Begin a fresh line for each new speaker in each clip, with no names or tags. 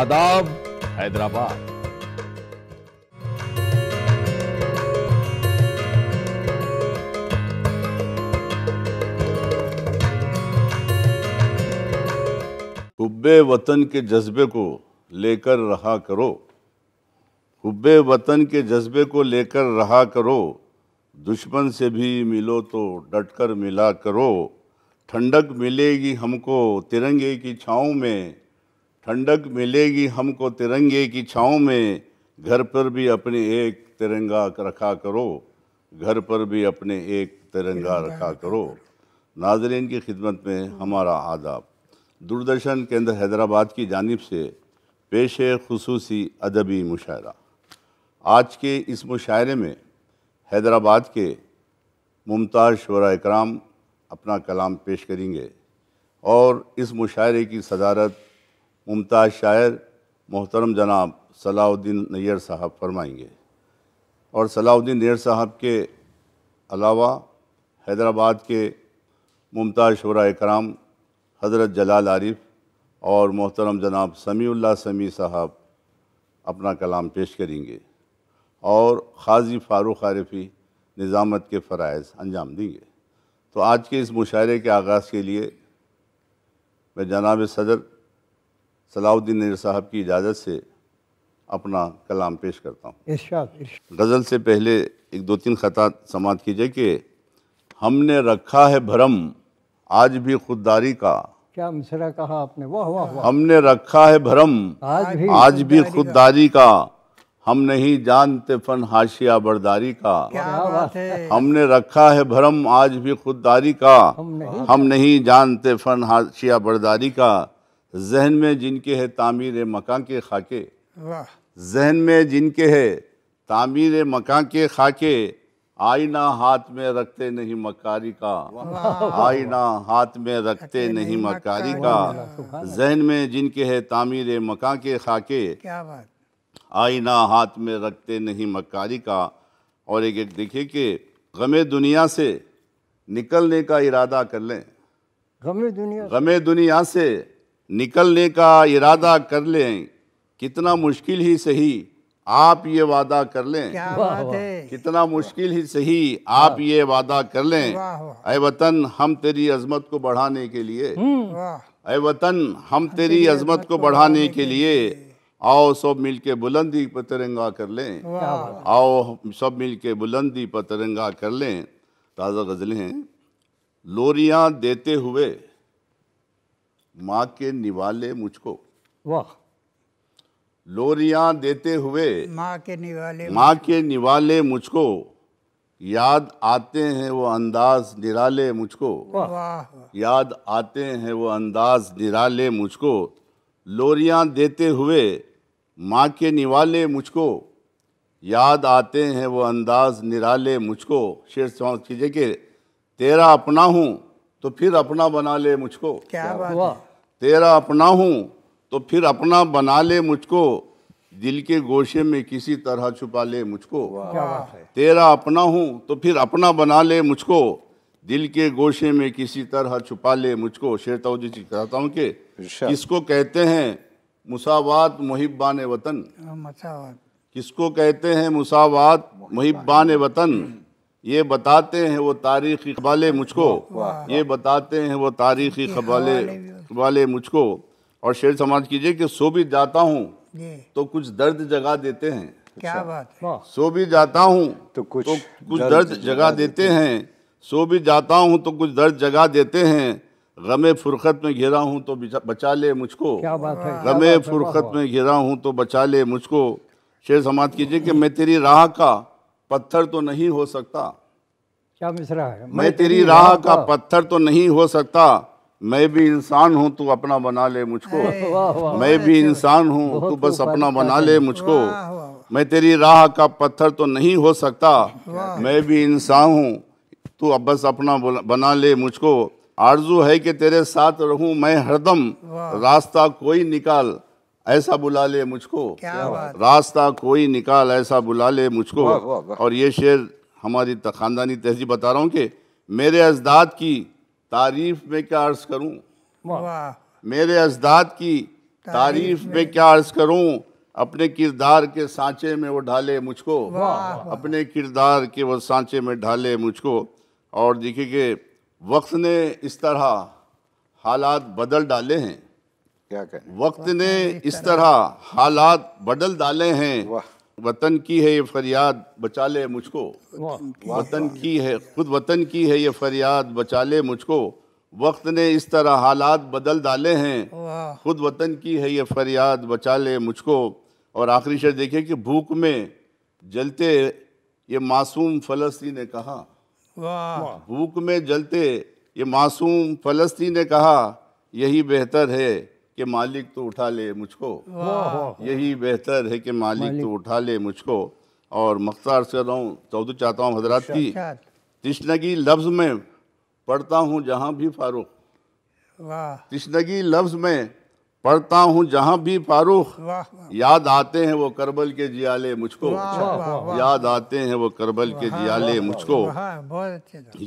आदाब हैदराबाद हुब्बे वतन के जज्बे को लेकर रहा करो हुब्बे वतन के जज्बे को लेकर रहा करो दुश्मन से भी मिलो तो डटकर मिला करो ठंडक मिलेगी हमको तिरंगे की छाँव में ठंडक मिलेगी हमको तिरंगे की छाँव में घर पर भी अपने एक तिरंगा रखा करो घर पर भी अपने एक तिरंगा रखा करो नाजरीन की खिदमत में हमारा आदाब दूरदर्शन केंद्र हैदराबाद की जानब से पेश खसूसी अदबी मुशायरा आज के इस मुशायरे में हैदराबाद के मुमताज़ शरा इकराम अपना कलाम पेश करेंगे और इस मुशायरे की सदारत मुमताज़ शायर मोहतरम जनाब सलाउद्दीन नैयर साहब फरमाएंगे और सलाउद्दीन नैयर साहब के अलावा हैदराबाद के मुमताज़ शुरा कराम हज़रत जलाल आरिफ और मोहतरम जनाब समीउल्ला समी साहब अपना कलाम पेश करेंगे और खाजी फ़ारूक आरफी निज़ामत के फ़रज़ अंजाम देंगे तो आज के इस मुशायरे के आगाज़ के लिए मैं जनाब सदर सलाउद्दीन नजर साहब की इजाज़त से अपना कलाम पेश करता
हूँ
गज़ल से पहले एक दो तीन ख़तात समात कीजिए कि हमने रखा है भरम आज भी खुददारी का
क्या मिसरा कहा आपने वाह वाह वा।
हमने रखा है भरम आज भी आज भी खुददारी का हम नहीं जानते फन हाशिया बरदारी का हमने रखा है भरम आज भी खुददारी का हम नहीं जानते फन हाशिया बरदारी का जहन में जिनके है तामीर मकान के खाके जहन में जिनके है तामीर मकान के खाके आईना हाथ में रखते नहीं मकारी का आईना हाथ में रखते नहीं मकारी का जहन में जिनके है तामीर मकान के खाके आईना हाथ में रखते नहीं मकारी का और एक एक देखिए कि गम दुनिया से निकलने का इरादा कर लें
गमे दुनिया
गम दुनिया से निकलने का इरादा कर लें कितना मुश्किल ही सही आप ये वादा कर लें क्या कितना मुश्किल ही सही आप ये वादा कर लें अय वतन हम तेरी अजमत को बढ़ाने के लिए अय हम्म। वतन हम तेरी अजमत को बढ़ाने के लिए आओ सब मिल के बुलंदी पर तिरंगा कर लें आओ सब मिल के बुलंदी पर तिरंगा कर लें ताज़ा गज़लें हैं लोरियाँ देते हुए माँ के निवाले मुझको वाह लोरियां देते हुए
माँ के निवाले माँ
के निवाले मुझको याद आते हैं वो अंदाज निराले मुझको वाह याद आते हैं वो अंदाज निराले मुझको लोरियां देते हुए माँ के निवाले मुझको याद आते हैं वो अंदाज निराले मुझको शेर समझ कीजिए कि तेरा अपना हूँ तो फिर अपना बना ले मुझको
क्या बात
तेरा अपना हूँ तो फिर अपना बना ले मुझको दिल के गोशे में किसी तरह छुपा ले मुझको तेरा अपना हूँ तो फिर अपना बना ले मुझको दिल के गोशे में किसी तरह छुपा ले मुझको शेरताऊ जी से कहता हूँ कि अच्छा। किसको कहते हैं मुसावात मुहिबान वतन अच्छा किसको कहते हैं मुसावात मुहिबान वतन ये बताते हैं वो तारीखी कबाले मुझको ये बताते हैं वो तारीखी कबाले वाले मुझको और शेर समाज कीजिए कि सो भी जाता हूँ तो कुछ दर्द जगा देते हैं क्या अच्छा। बात है सो भी जाता हूँ तो कुछ तो कुछ दर्द जगा देते हैं सो भी जाता हूँ तो कुछ दर्द जगा देते हैं गमे फुरखत में घिरा हूँ तो बचा ले मुझको क्या बात है गमे फुरखत में घिरा हूँ तो बचा ले मुझको शेर समाज कीजिए कि मैं तेरी राह का पत्थर तो नहीं हो सकता
क्या मिसरा है मैं, मैं तेरी राह का
पत्थर तो नहीं हो सकता मैं भी इंसान हूँ तू अपना बना ले मुझको मैं भी इंसान हूँ तू बस अपना बना ले मुझको मैं तेरी राह का पत्थर तो नहीं हो सकता मैं भी इंसान हूँ तू अब बस अपना बना ले मुझको आरजू है कि तेरे साथ रहूं मैं हरदम रास्ता कोई निकाल ऐसा बुला ले मुझको रास्ता कोई निकाल ऐसा बुला ले मुझको और ये शेर हमारी ख़ानदानी तहजीब बता रहा हूँ कि मेरे अजदाद की तारीफ में क्या अर्ज़ करूँ मेरे अजदाद की तारीफ में क्या अर्ज़ करूँ अपने किरदार के सांचे में वो ढाले मुझको अपने किरदार के वो सांचे में ढाले मुझको और देखिए कि वक्त ने इस तरह हालात बदल डाले हैं क्या कहें वक्त ने इस तरह हालात बदल डाले हैं वतन की है ये फरियाद बचा ले मुझको वतन की है खुद वतन की है ये फरियाद बचा ले मुझको वक्त ने इस तरह हालात बदल डाले हैं खुद वतन की है ये फरियाद बचा ले मुझको और आखिरी शेर देखिए कि भूख में जलते ये मासूम फलस्ती ने कहा भूख में जलते ये मासूम फलस्ती ने कहा यही बेहतर है कि मालिक तो उठा ले मुझको यही बेहतर है कि मालिक, तो उठा ले मुझको और मख्तार से रहा हूँ चाहता हूँ हजरात की अच्छा, अच्छा। तिश्नगी लफ्ज़ में पढ़ता हूँ जहाँ भी फ़ारूक तिश्नगी लफ्ज़ में पढ़ता हूँ जहाँ भी फ़ारूक याद आते हैं वो करबल के जियाले मुझको याद आते हैं वो करबल के जियाले मुझको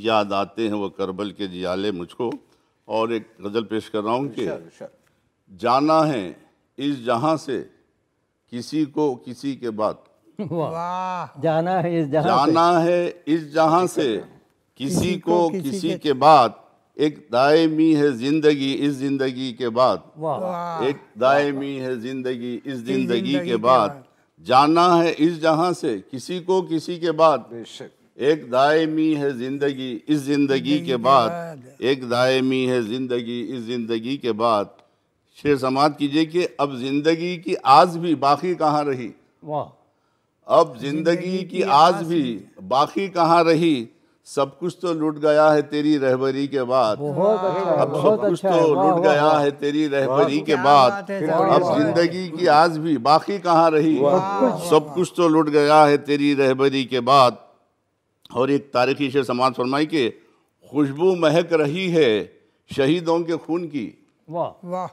याद आते हैं वो करबल के जियाले मुझको और एक गज़ल पेश कर रहा हूँ कि जाना है इस जहां से किसी को किसी के बाद
जाना है इस जहां जाना
से। है इस जहां से किसी, किसी को किसी, किसी के, के बाद एक दायमी है जिंदगी इस जिंदगी के बाद एक दायमी है जिंदगी इस जिंदगी के बाद जाना है इस जहां से किसी को किसी के बाद एक दायमी है जिंदगी इस जिंदगी के बाद एक दायमी है जिंदगी इस जिंदगी के बाद शेर समात कीजिए कि अब जिंदगी की आज भी बाकी कहाँ रही वाह अब जिंदगी की, की आज, भी बाकी कहाँ रही सब कुछ तो लूट गया है तेरी रहबरी के बाद अच्छा, अब सब अच्छा कुछ तो लूट गया है तेरी रहबरी के बाद अब जिंदगी की आज भी बाकी कहाँ रही सब कुछ तो लूट गया है तेरी रहबरी के बाद और एक तारीखी शेर समाज फरमाई के खुशबू महक रही है शहीदों के खून की वाह वाह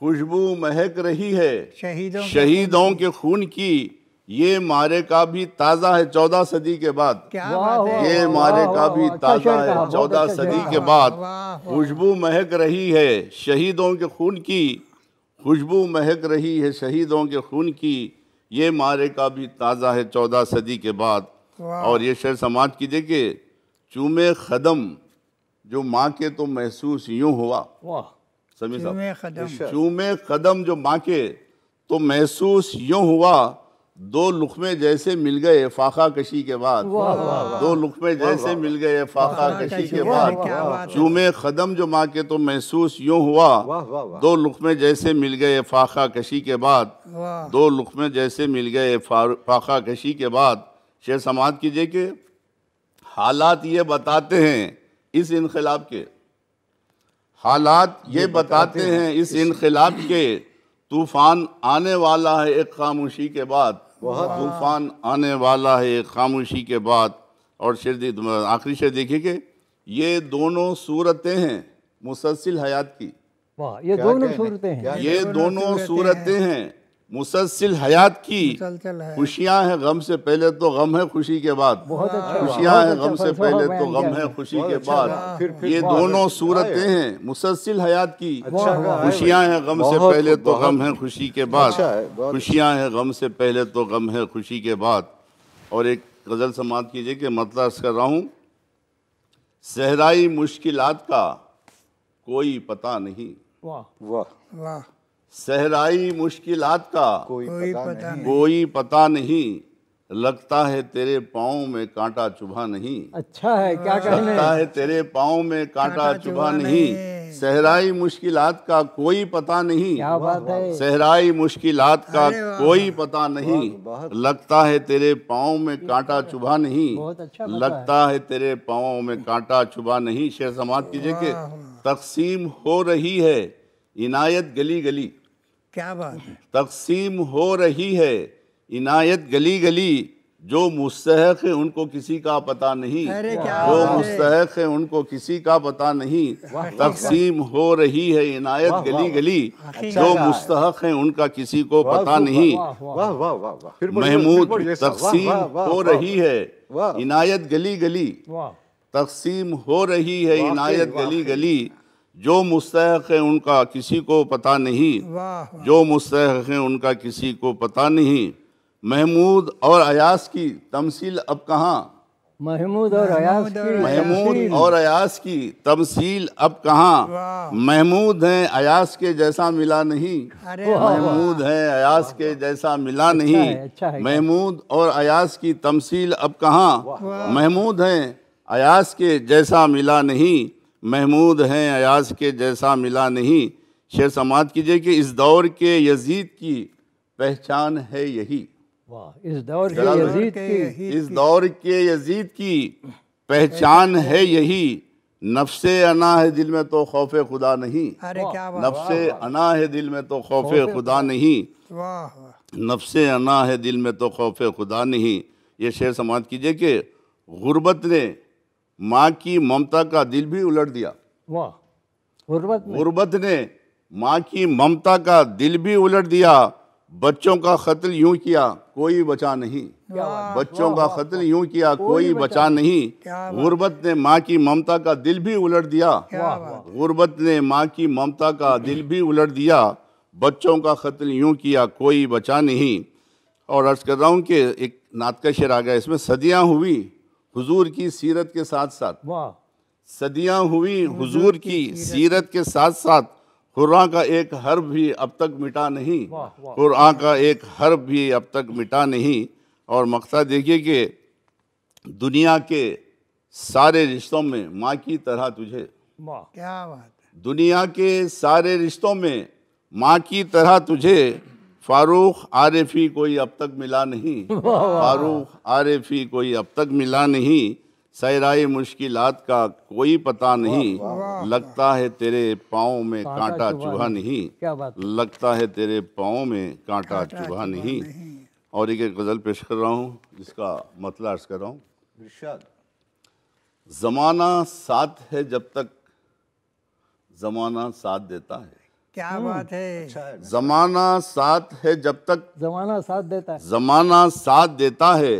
खुशबू महक रही है
शहीदों शहीदों
के खून की ये मारे का भी ताज़ा है चौदह सदी के बाद ये मारे का भी अच्छा ताज़ा है चौदह अच्छा सदी के बाद खुशबू महक रही है शहीदों के खून की खुशबू महक रही है शहीदों के खून की ये मारे का भी ताज़ा है चौदह सदी के बाद और ये शेर समाज की देखे चूमे खदम जो माँ के तो महसूस यूं हुआ समी
साहब चूमे
कदम जो के तो महसूस यूं हुआ दो लुकमे जैसे मिल गए फाखा कशी के बाद दो लुकमे जैसे मिल गए फाखा कशी के बाद चूमे कदम जो माँ के तो महसूस यूं हुआ दो लुकमे जैसे मिल गए फाखा कशी के बाद दो लुकमे जैसे मिल गए फाखा कशी के बाद शेर समाज कीजिए कि हालात ये बताते हैं इस इनकलाब के हालात ये बताते हैं इस इनकलाब के तूफान आने वाला है एक खामोशी के बाद तूफान आने वाला है एक खामोशी के बाद और शेर आखिरी शेर देखिए कि ये दोनों सूरतें हैं मुसलसिल हयात की वाह ये दोनों सूरतें हैं ये दोनों सूरतें हैं मुसलसिल हयात की खुशियाँ हैं गम से पहले तो गम है खुशी के बाद अच्छा खुशियाँ अच्छा तो अच्छा हैं गम से पहले तो गम है खुशी के बाद ये दोनों सूरतें हैं मुसलसिल हयात की खुशियाँ हैं गम से पहले तो गम है खुशी के बाद खुशियाँ हैं गम से पहले तो गम है खुशी के बाद और एक गज़ल समाप्त कीजिए कि मतलब कर रहा हूँ सहराई मुश्किलात का कोई पता नहीं वाह वाह वाह सहराई मुश्किल का कोई पता, पता नहीं कोई पता नहीं लगता है तेरे पाओ में कांटा चुभा नहीं अच्छा है क्या कहने लगता है तेरे पाओ में कांटा चुभा नहीं सहराई मुश्किलात का कोई पता नहीं क्या बात है सहराई मुश्किल का कोई पता नहीं लगता है तेरे पाँव में कांटा चुभा नहीं लगता है तेरे पाँव में कांटा चुभा नहीं शेर समाज कीजिए तकसीम हो रही है इनायत गली गली
क्या बात है
तकसीम हो रही है इनायत गली गली जो मुस्तक है उनको किसी का पता नहीं जो मुस्तक है उनको किसी का पता नहीं तकसीम हो रही है इनायत गली गली अच्छा। जो मुस्तक है उनका किसी को पता नहीं
महमूद तकसीम हो रही
है इनायत गली गली तकसीम हो रही है इनायत गली गली जो मुस्तक है उनका किसी को पता नहीं जो मुस्तक है उनका किसी को पता नहीं महमूद और अयास की तमसील अब कहाँ महमूद
और अयास की महमूद और
अयास की तमसील अब कहाँ महमूद हैं अयास के जैसा मिला नहीं महमूद हैं अयास के जैसा मिला नहीं महमूद और अयास की तमसील अब कहाँ महमूद हैं अयास के जैसा मिला नहीं महमूद हैं अयाज के जैसा मिला नहीं शेर समात कीजिए कि इस दौर के यजीद की पहचान है यही वाह इस दौर के यजीद की इस दौर के यजीद की पहचान है यही नफसे अना है दिल में तो खौफ खुदा नहीं नफसे अना है दिल में तो खौफ खुदा नहीं नफसे अना है दिल में तो खौफ खुदा नहीं ये शेर समात कीजिए कि गुर्बत ने माँ की ममता का दिल भी उलट दिया
वाहबत
गुर्बत ने माँ की ममता का दिल भी उलट दिया बच्चों का कत्ल यूं किया कोई बचा नहीं बच्चों का कत्ल यूं किया कोई बचा नहीं गुर्बत ने माँ की ममता का दिल भी उलट दिया गुर्बत ने माँ की ममता का दिल भी उलट दिया बच्चों का कत्ल यूं किया कोई बचा नहीं और अर्ज कर रहा हूँ कि एक नात का शेर आ गया इसमें सदियाँ हुई हुजूर की सीरत के साथ साथ सदियां हुई हुजूर की, सीरत के साथ साथ कुरान का एक हर भी अब तक मिटा नहीं कुरान का एक हर भी अब तक मिटा नहीं और मकसद देखिए कि दुनिया के सारे रिश्तों में माँ की तरह तुझे
क्या बात
दुनिया के सारे रिश्तों में माँ की तरह तुझे फारूक आरिफी कोई अब तक मिला नहीं फारूक आरिफी कोई अब तक मिला नहीं सैराई मुश्किलात का कोई पता नहीं लगता है तेरे पाओ में कांटा चूहा नहीं लगता है तेरे पाँव में कांटा चूहा नहीं और एक एक गज़ल पेश कर रहा हूँ जिसका मतला अर्ज कर रहा
हूँ
ज़माना साथ है जब तक ज़माना साथ देता है क्या हम्म। बात है अच्छा जमाना साथ है जब तक जमाना साथ देता है जमाना साथ देता है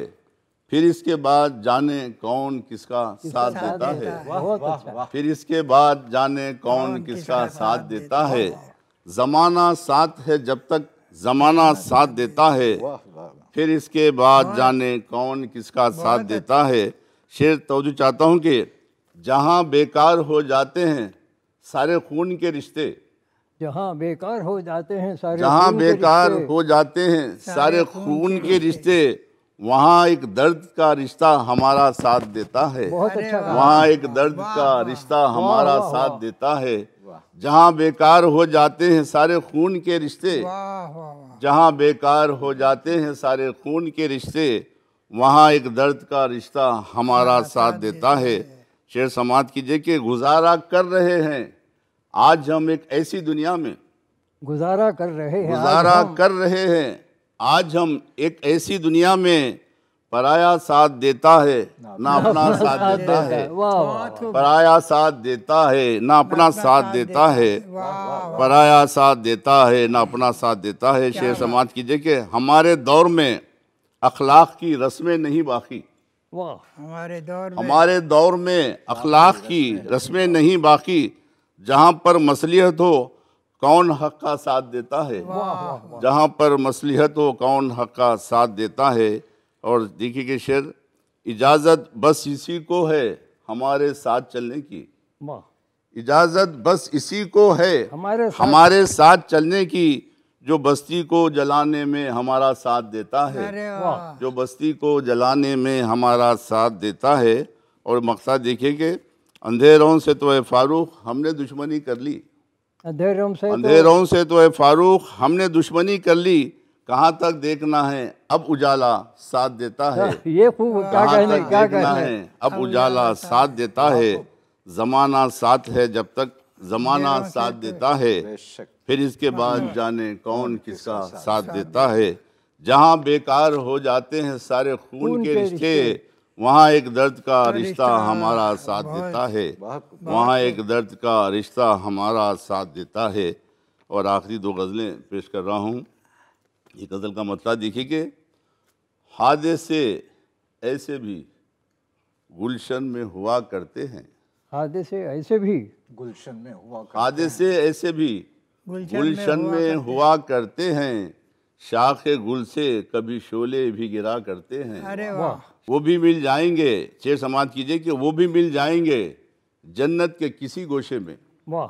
फिर इसके बाद जाने कौन किसका साथ देता है अच्छा। फिर इसके बाद जाने कौन किसका साथ देता है जमाना साथ है जब तक जमाना साथ देता है फिर इसके बाद जाने कौन किसका साथ अच्छा। देता है शेर तो चाहता हूँ कि जहाँ बेकार हो जाते हैं सारे खून के रिश्ते
जहाँ बेकार हो जाते हैं सारे अच्छा जहाँ बेकार हो जाते हैं सारे
खून के रिश्ते वहाँ एक दर्द का रिश्ता हमारा साथ देता है बहुत अच्छा वहाँ एक दर्द का रिश्ता हमारा साथ देता है जहाँ बेकार हो जाते हैं सारे खून के रिश्ते जहाँ बेकार हो जाते हैं सारे खून के रिश्ते वहाँ एक दर्द का रिश्ता हमारा साथ देता है शेर समाज कीजिए कि गुजारा कर रहे हैं आज हम एक ऐसी दुनिया में
गुजारा कर रहे हैं गुजारा
कर रहे हैं आज हम एक ऐसी दुनिया में पराया साथ देता है ना अपना साथ देता है पराया साथ देता है ना अपना साथ देता है पराया साथ देता है ना अपना साथ देता है शेर समाज की देखे हमारे दौर में अखलाक की रस्में नहीं बाकी
हमारे दौर
हमारे दौर में अखलाक की रस्में नहीं बाकी जहाँ पर मसलियत हो कौन हक का साथ देता है जहाँ पर मसलियत हो कौन हक का साथ देता है और देखिए कि शेर इजाज़त बस इसी को है हमारे साथ चलने की इजाज़त बस इसी को है हमारे साथ हमारे साथ चलने की जो बस्ती को जलाने में हमारा साथ देता है जो बस्ती को जलाने में हमारा साथ देता है और मकसद देखिए कि अंधेरों से तो है फारूक हमने दुश्मनी कर ली
अंधेरों से तो- अंधेरों
तो... से तो है फारूक हमने दुश्मनी कर ली कहाँ तक देखना है अब उजाला साथ देता है हाँ, ये खूब क्या कहने क्या कहना है अब उजाला साथ देता है जमाना साथ है जब तक जमाना साथ देता है फिर इसके हाँ। बाद जाने कौन किसका साथ देता है जहाँ बेकार हो जाते हैं सारे खून के रिश्ते वहाँ एक दर्द का रिश्ता हमारा साथ देता है वहाँ एक दर्द का रिश्ता हमारा साथ देता है और आखिरी दो गज़लें पेश कर रहा हूँ ये गज़ल का मतलब देखिए कि हादसे ऐसे भी गुलशन में हुआ करते हैं
हादसे ऐसे भी गुलशन में हुआ
हादसे ऐसे भी गुलशन में हुआ करते हैं शाख गुल से कभी शोले भी गिरा करते हैं अरे वाह वो भी मिल जाएंगे छह समाज कीजिए कि वो भी मिल जाएंगे जन्नत के किसी गोशे में वाह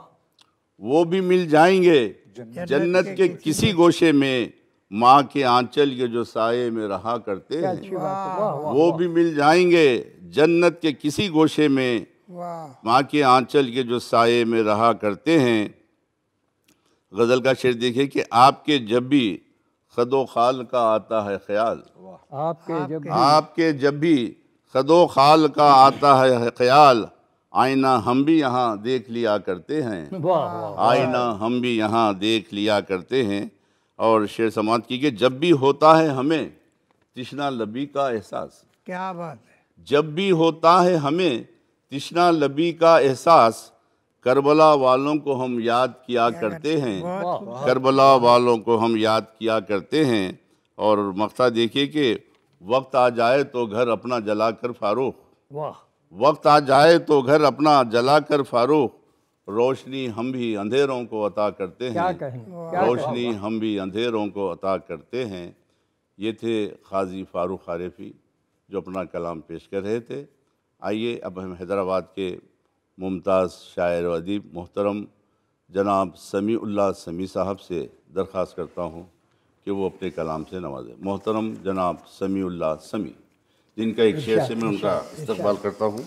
वो भी मिल जाएंगे
जन्नत,
जन्नत के
किसी गोशे में माँ के आंचल के जो साये में रहा करते हैं वो भी मिल जाएंगे जन्नत के किसी गोशे में माँ के आंचल के जो साये में रहा करते हैं गज़ल का शेर देखिए कि आपके जब भी खदो खाल का आता है ख्याल
आपके जब
आपके जब भी खदो खाल का आता है ख्याल आईना हम भी यहाँ देख लिया करते हैं आईना हम भी यहाँ देख लिया करते हैं और शेर समाज की के जब भी होता है हमें तिश्ना लबी का एहसास क्या बात है जब भी होता है हमें तिश्ना लबी का एहसास करबला वालों को हम याद किया करते हैं करबला वालों को हम याद किया करते हैं और मकसद देखिए कि वक्त आ जाए तो घर अपना जला कर फारूक वाह वक्त आ जाए तो घर अपना जला कर फारूक रोशनी हम भी अंधेरों को अता करते हैं क्या रोशनी हम भी अंधेरों को अता करते हैं ये थे खाजी फारूक आरफी जो अपना कलाम पेश कर रहे थे आइए अब हम हैदराबाद के मुमताज़ शायर अदीब मोहतरम जनाब उल्ला समी साहब से दरख्वास्त करता हूँ कि वो अपने कलाम से नवाजे मोहतरम जनाब समीउल्ला समी जिनका एक शेर से मैं उनका इस्तेमाल करता हूँ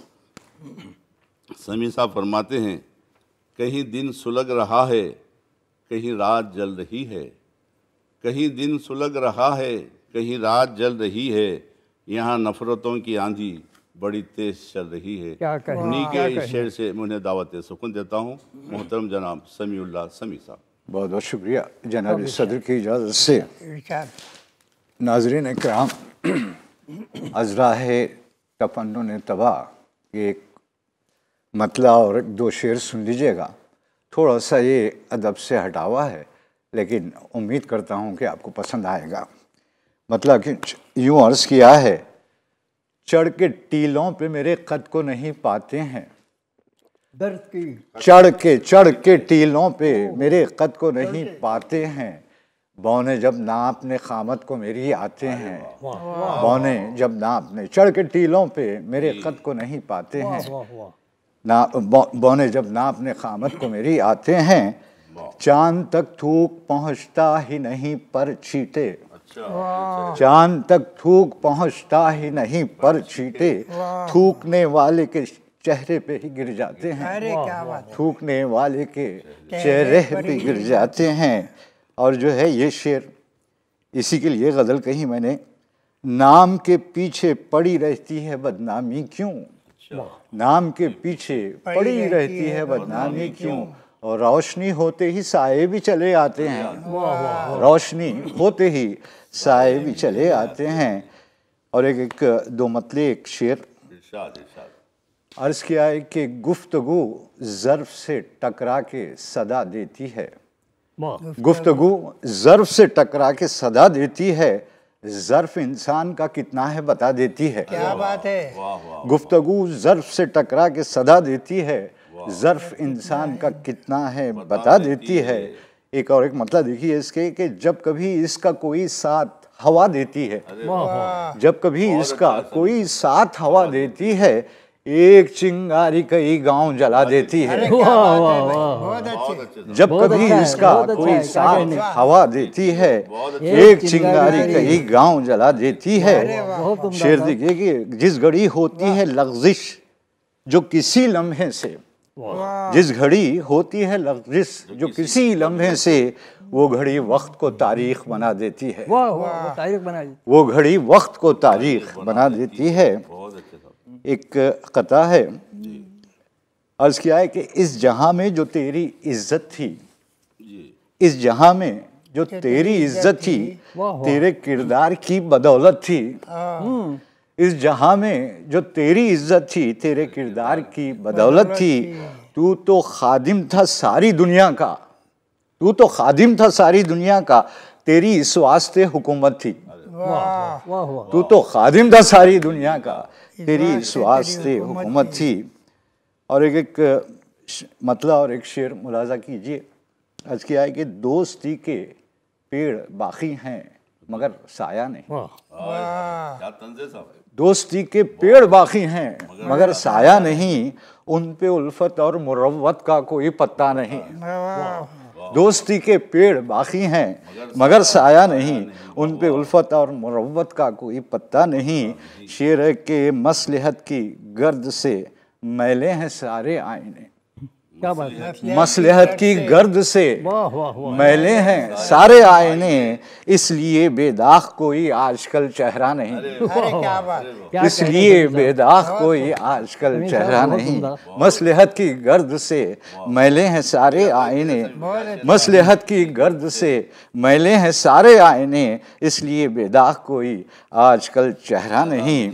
समी साहब फरमाते हैं कहीं दिन सुलग रहा है कहीं रात जल रही है कहीं दिन सुलग रहा है कहीं रात जल रही है यहाँ नफ़रतों की आंधी बड़ी तेज़ चल रही है उन्हीं के इस शेर से उन्हें दावत सुकून देता हूँ मोहतरम जनाब समीउल्ला समी साहब
बहुत बहुत शुक्रिया जनाब सदर की इजाज़त से नाजरीन कराम अजरा है ने तबाह ये एक मतला और एक दो शेर सुन लीजिएगा थोड़ा सा ये अदब से हटावा है लेकिन उम्मीद करता हूँ कि आपको पसंद आएगा मतलब कि यूँ अर्ज़ किया है चढ़ के टीलों पे मेरे कद को नहीं पाते हैं दर्द की चढ़ के चढ़ के टीलों पे मेरे कद को नहीं पाते हैं बौने जब ना अपने खामत को मेरी आते हैं
बौने
जब ना अपने चढ़ के टीलों पे मेरे कद को नहीं पाते हैं ना बौने जब ना अपने खामत को मेरी आते हैं चांद तक थूक पहुंचता ही नहीं पर छीटे अच्छा, अच्छा। चांद तक थूक पहुंचता ही नहीं पर छीटे थूकने वाले के चेहरे पे ही गिर जाते हैं अरे क्या बात थूकने वाले के चेहरे पे गिर जाते हैं और जो है ये शेर इसी के लिए गज़ल कही मैंने नाम के पीछे पड़ी रहती है बदनामी क्यों अच्छा। नाम के पीछे पड़ी रहती है बदनामी क्यों और रोशनी होते ही साए भी चले आते हैं रोशनी होते ही साए भी चले आते हैं और एक एक दो मतले एक शेर अर्ज़ किया है कि गुफ्तगु ज़र्फ से टकरा के सदा देती है गुफ्तगु ज़र्फ से टकरा के सदा देती है ज़र्फ इंसान का कितना है बता देती है क्या बात है गुफ्तगु ज़र्फ से टकरा के सदा देती है ज़र्फ इंसान का कितना है बता देती है एक और एक मतलब देखिए इसके कि जब कभी इसका कोई साथ हवा देती है जब कभी इसका अच्छा कोई साथ हवा देती अच्छा। है एक चिंगारी कई गांव जला देती है
जब कभी इसका कोई साथ
हवा देती है एक चिंगारी कई गांव जला देती है शेर देखिए कि जिस घड़ी होती है लफ्जिश जो किसी लम्हे से जिस घड़ी होती है लफ्जिश जो किसी लम्हे से वो घड़ी वक्त को तारीख बना देती है वो घड़ी वक्त को तारीख बना देती है एक कथा है अर्ज किया है कि इस जहाँ में जो तेरी इज्जत थी हाँ। हम्म। इस जहां में जो तेरी इज्जत थी तेरे किरदार की बदौलत थी इस जहां में जो तेरी इज्जत थी तेरे किरदार की बदौलत थी तू तो खादिम था सारी दुनिया का तू तो खादिम था सारी दुनिया का तेरी इस वास्ते हुकूमत थी तू तो खादिम था सारी दुनिया का तेरी सुहास हुकूमत थी और एक एक मतला और एक शेर मुलाजा कीजिए आज क्या है कि दोस्ती के पेड़ बाकी हैं मगर साया नहीं दोस्ती के पेड़ बाकी हैं मगर साया नहीं उन पे उल्फत और मुरवत का कोई पत्ता नहीं दोस्ती के पेड़ बाकी हैं मगर साया नहीं उन पे उल्फत और मुरवत का कोई पत्ता नहीं शेर के मसलहत की गर्द से मैले हैं सारे आईने
क्या बात है मसलहत की गर्द से मैले हैं सारे आईने
इसलिए बेदाग कोई आजकल चेहरा हाँ, नहीं इसलिए बेदाग कोई आजकल चेहरा नहीं मसलहत की गर्द से मैले हैं सारे आईने मसलहत की गर्द से मैले हैं सारे आईने इसलिए बेदाग कोई आजकल चेहरा नहीं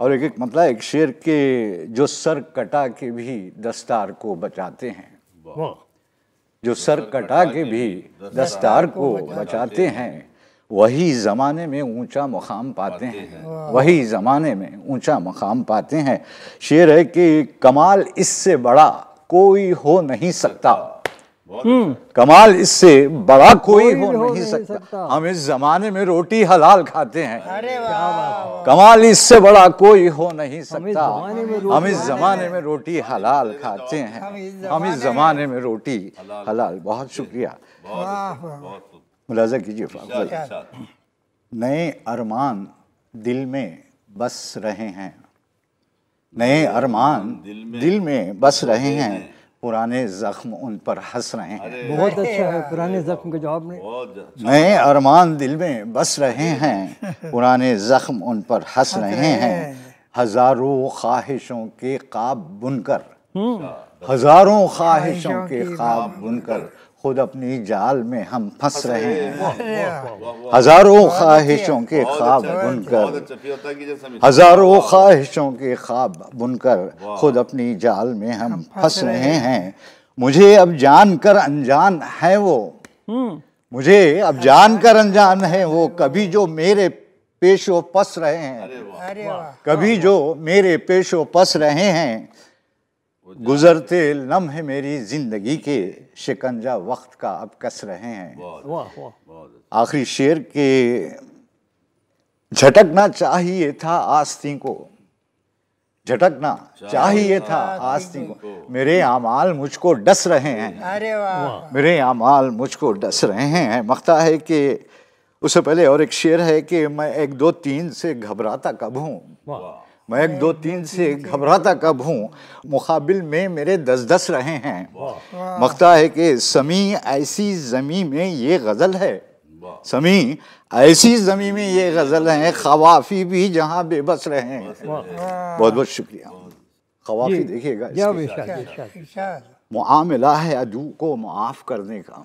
और एक एक मतलब एक शेर के जो सर कटा के भी दस्तार को बचाते हैं जो सर कटा के भी दस्तार को बचाते हैं वही ज़माने में ऊंचा मुकाम पाते हैं वही ज़माने में ऊंचा मुकाम पाते हैं शेर है कि कमाल इससे बड़ा कोई हो नहीं सकता हम्म। अच्छा। कमाल इससे बड़ा कोई हो नहीं सकता।, सकता हम इस जमाने में रोटी हलाल खाते हैं अरे कमाल इससे बड़ा कोई हो नहीं सकता हम इस जमाने में रोटी हलाल खाते हैं हम इस जमाने में रोटी हलाल बहुत शुक्रिया
अच्छा,
मुलाजा कीजिए नए अरमान दिल में बस रहे हैं नए अरमान दिल में बस रहे हैं पुराने जख्म उन पर हंस रहे हैं बहुत
अच्छा है पुराने जख्म के जवाब में
नए अच्छा। अरमान दिल में बस रहे हैं पुराने जख्म उन पर हंस रहे हैं हजारों ख्वाहिशों के काब बुनकर हम्म। अच्छा। हजारों ख्वाहिशों के खाब बुनकर खुद अपनी जाल में हम फंस रहे हैं हजारों ख्वाहिशों के ख्वाब बुनकर हजारों ख्वाहिशों के ख्वाब बुनकर खुद अपनी जाल में हम फंस रहे हैं मुझे अब जान कर अनजान है वो हम्म। मुझे अब जान कर अनजान है वो कभी जो मेरे पेशो पस रहे हैं कभी जो मेरे पेशो पस रहे हैं गुजरते लम्हे मेरी जिंदगी के शिकंजा वक्त का अब कस रहे हैं
अच्छा,
अच्छा। आखिरी शेर के झटकना चाहिए था आस्ती को झटकना चाहिए था आस्ती को मेरे अमाल मुझको डस रहे हैं अरे मेरे अमाल मुझको डस रहे हैं मखता है कि उससे पहले और एक शेर है कि मैं एक दो तीन से घबराता कब हूँ मैं एक दो तीन से घबराता कब हूँ मुकाबिल में मेरे दस दस रहे हैं मकता है कि समी ऐसी ज़मी में ये गज़ल है समी ऐसी ज़मी में ये गज़ल है खवाफी भी जहाँ बेबस रहे हैं बहुत बहुत शुक्रिया खवाफी देखिएगा मामला है अदू को मुआफ़ करने का